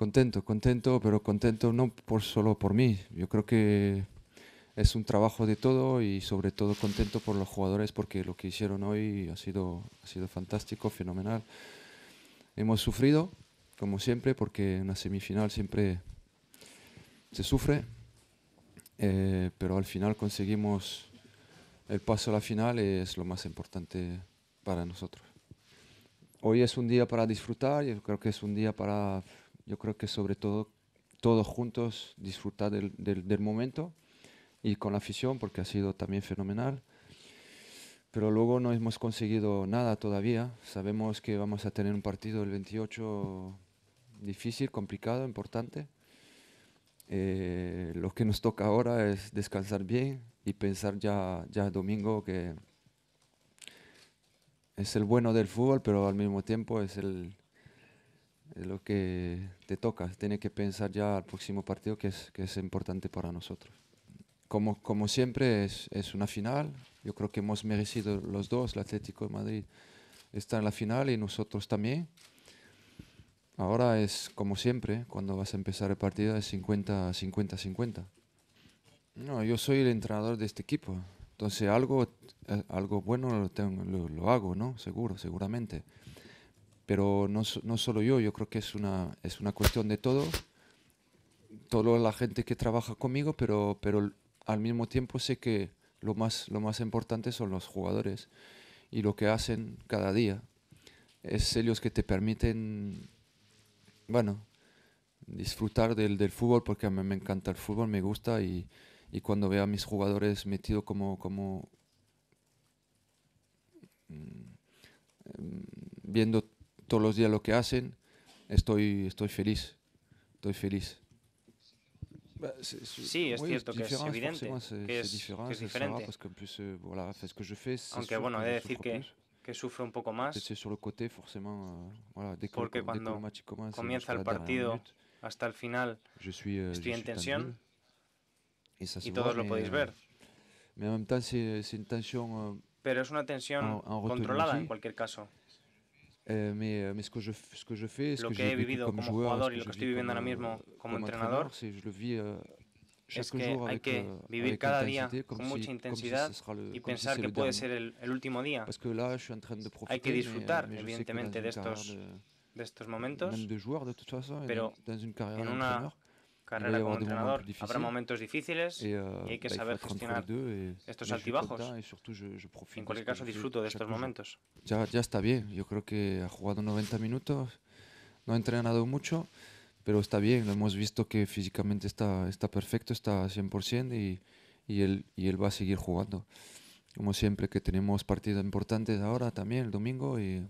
Contento, contento, pero contento no por solo por mí. Yo creo que es un trabajo de todo y sobre todo contento por los jugadores porque lo que hicieron hoy ha sido, ha sido fantástico, fenomenal. Hemos sufrido, como siempre, porque en la semifinal siempre se sufre, eh, pero al final conseguimos el paso a la final y es lo más importante para nosotros. Hoy es un día para disfrutar, y creo que es un día para yo creo que sobre todo todos juntos disfrutar del, momento y con la afición porque ha sido también fenomenal. Pero luego no hemos conseguido nada todavía. Sabemos que vamos a tener un partido el 28 difícil, complicado, importante. Eh, lo que nos toca ahora es descansar bien y pensar ya, ya domingo que es el bueno del fútbol, pero al mismo tiempo es el, es lo que te toca. Tiene que pensar ya al próximo partido que es, que es importante para nosotros. Como, como siempre es, es, una final. Yo creo que hemos merecido los dos. El Atlético de Madrid está en la final y nosotros también. Ahora es como siempre, cuando vas a empezar el partido es 50-50-50. No, yo soy el entrenador de este equipo. Entonces algo, eh, algo bueno lo, lo hago, ¿no? Seguro, seguramente pero no, no, solo yo, yo creo que es una, es una cuestión de todo, toda la gente que trabaja conmigo, pero, pero al mismo tiempo sé que lo más, lo más importante son los jugadores y lo que hacen cada día. Es ellos que te permiten, bueno, disfrutar del, fútbol, porque a mí me encanta el fútbol, me gusta y, cuando veo a mis jugadores metidos como... como mm, em, viendo todos los días lo que hacen, estoy, estoy feliz. Estoy feliz. Sí, es cierto que es evidente, que es, diferente. Aunque bueno, he de decir que, sufre un poco más. Euh, porque cuando euh, comienza el partido hasta el final, euh, estoy en tensión y, todos lo podéis ver. Pero es una tensión controlada en cualquier caso. Eh, mais, mais, ce que je ce que je fais, ce lo que, que he vivido comme, como joueur, jugador y lo que estoy viviendo ahora mismo euh, como entrenador, si je le vis euh, chaque es que jour hay avec, que euh, vivir avec cada día con mucha intensidad si le, y pensar si que puede ser el, el, último día. Parce que là, je suis en train de profiter, hay que disfrutar, euh, mais, mais evidentemente, de estos, de, estos momentos, même de joueur, de toute façon, pero dans une carrière en una carrera como entrenador. Habrá momentos difíciles euh, y hay que saber gestionar estos altibajos. En cualquier caso, disfruto de estos momentos. Ya, ya está bien. Yo creo que ha jugado 90 minutos, no ha entrenado mucho, pero está bien. Lo hemos visto que físicamente está, está perfecto, está 100% y, y, él, y él va a seguir jugando. Como siempre, que tenemos partidos importantes ahora también, el domingo, y,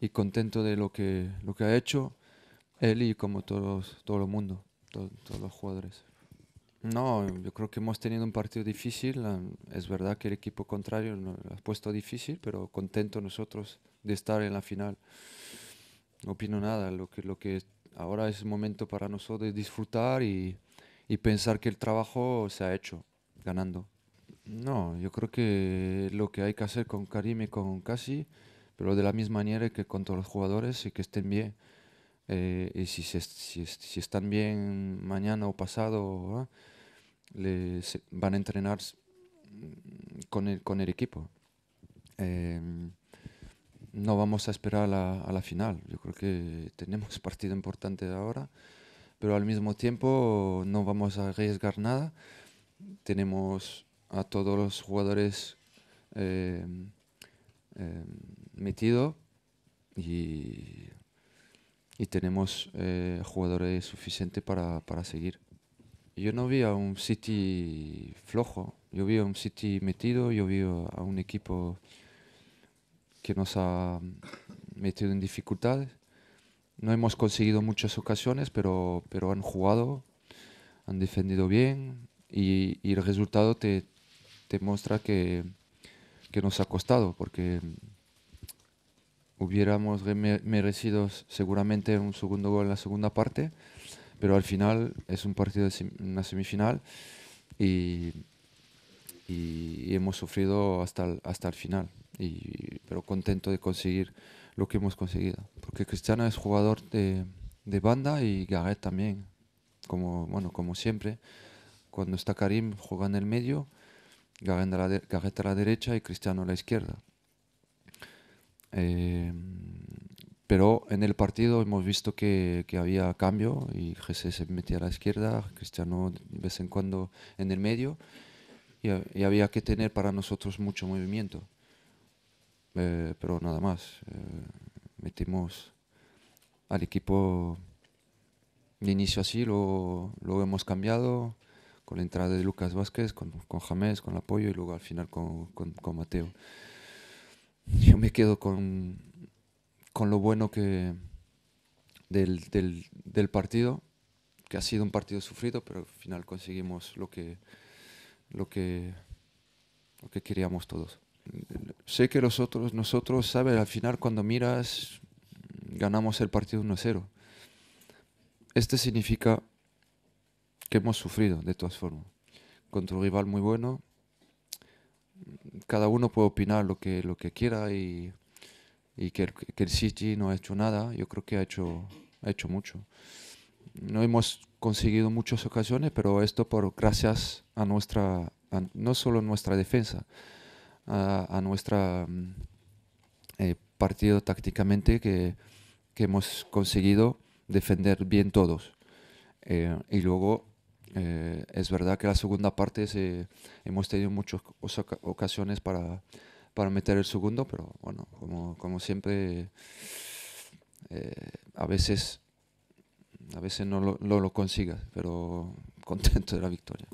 y contento de lo que, lo que ha hecho él y como todo el mundo, todos los jugadores. No, yo creo que hemos tenido un partido difícil. Es verdad que el equipo contrario nos ha puesto difícil, pero contentos nosotros de estar en la final. No opino nada. Lo que, lo que ahora es el momento para nosotros de disfrutar y, y pensar que el trabajo se ha hecho ganando. No, yo creo que lo que hay que hacer con Karim y con Casi, pero de la misma manera que con todos los jugadores y que estén bien. Eh, y si, si, están bien mañana o pasado, les van a entrenar con el, equipo. Em, no vamos a esperar a la, a la, final. Yo creo que tenemos partido importante ahora, pero al mismo tiempo no vamos a arriesgar nada. Tenemos a todos los jugadores em, em, metidos y y tenemos eh, jugadores suficientes para, para, seguir. Yo no vi a un City flojo, yo vi a un City metido, yo vi a un equipo que nos ha metido en dificultades. No hemos conseguido muchas ocasiones, pero, pero han jugado, han defendido bien y, y el resultado te, te muestra que, que nos ha costado, porque hubiéramos merecido seguramente un segundo gol en la segunda parte, pero al final es un partido de una semifinal y, hemos sufrido hasta el, hasta el final, pero contento de conseguir lo que hemos conseguido, porque Cristiano es jugador de, banda y Gareth también, como, bueno, como siempre, cuando está Karim juega en el medio, Gareth a la derecha y Cristiano a la izquierda Em, pero en el partido hemos visto que, había cambio y José se metía a la izquierda, Cristiano de vez en cuando en el medio y, había que tener para nosotros mucho movimiento. Eh, pero nada más, eh, metimos al equipo de inicio así, luego, hemos cambiado con la entrada de Lucas Vázquez, con, con James, con el apoyo y luego al final con, con Mateo yo me quedo con, con lo bueno que del, del, partido, que ha sido un partido sufrido, pero al final conseguimos lo que, lo que, lo que queríamos todos. Sé que los otros, nosotros, ¿sabes? Al final cuando miras, ganamos el partido 1-0. Este significa que hemos sufrido, de todas formas. Contra un rival muy bueno, cada uno puede opinar lo que, lo que quiera y, y que, el, que City no ha hecho nada, yo creo que ha hecho, ha hecho mucho. No hemos conseguido muchas ocasiones, pero esto por gracias a nuestra, no solo nuestra defensa, a, nuestro mm, eh, partido tácticamente que, que, hemos conseguido defender bien todos. Eh, y luego eh, es verdad que la segunda parte hemos tenido muchas ocasiones para, meter el segundo, pero bueno, como, como siempre, eh, a veces, a veces no lo consigas, pero contento de la victoria.